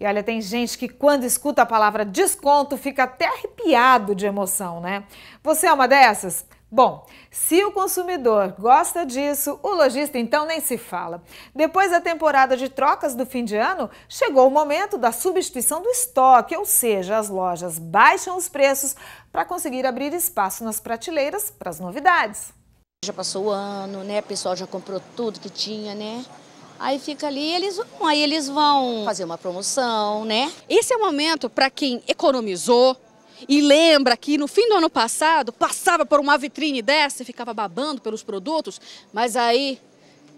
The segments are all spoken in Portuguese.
E olha, tem gente que quando escuta a palavra desconto fica até arrepiado de emoção, né? Você é uma dessas? Bom, se o consumidor gosta disso, o lojista então nem se fala. Depois da temporada de trocas do fim de ano, chegou o momento da substituição do estoque, ou seja, as lojas baixam os preços para conseguir abrir espaço nas prateleiras para as novidades. Já passou o ano, né? O pessoal já comprou tudo que tinha, né? Aí fica ali, eles vão, aí eles vão fazer uma promoção, né? Esse é o momento para quem economizou e lembra que no fim do ano passado passava por uma vitrine dessa e ficava babando pelos produtos, mas aí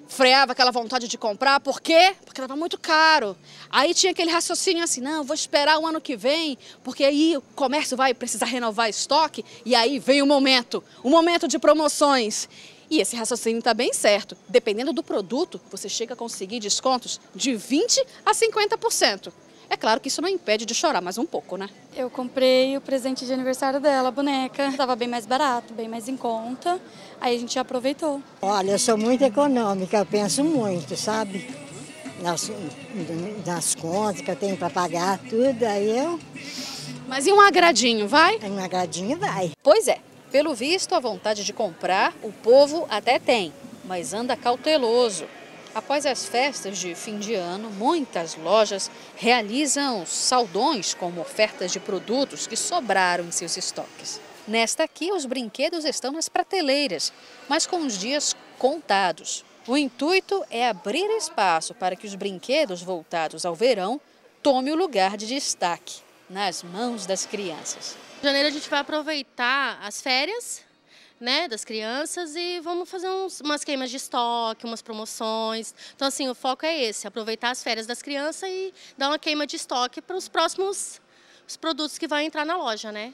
freava aquela vontade de comprar, por quê? Porque estava muito caro. Aí tinha aquele raciocínio assim, não, vou esperar o ano que vem, porque aí o comércio vai precisar renovar estoque, e aí vem o momento, o momento de promoções. E esse raciocínio está bem certo. Dependendo do produto, você chega a conseguir descontos de 20% a 50%. É claro que isso não impede de chorar mais um pouco, né? Eu comprei o presente de aniversário dela, a boneca. Estava bem mais barato, bem mais em conta. Aí a gente aproveitou. Olha, eu sou muito econômica, eu penso muito, sabe? Nas, nas contas que eu tenho para pagar, tudo, aí eu. Mas e um agradinho, vai? Um agradinho vai. Pois é, pelo visto, a vontade de comprar o povo até tem, mas anda cauteloso. Após as festas de fim de ano, muitas lojas realizam saldões como ofertas de produtos que sobraram em seus estoques. Nesta aqui, os brinquedos estão nas prateleiras, mas com os dias contados. O intuito é abrir espaço para que os brinquedos voltados ao verão tome o lugar de destaque nas mãos das crianças. Em janeiro a gente vai aproveitar as férias né, das crianças e vamos fazer uns, umas queimas de estoque, umas promoções. Então, assim, o foco é esse, aproveitar as férias das crianças e dar uma queima de estoque para os próximos os produtos que vão entrar na loja, né?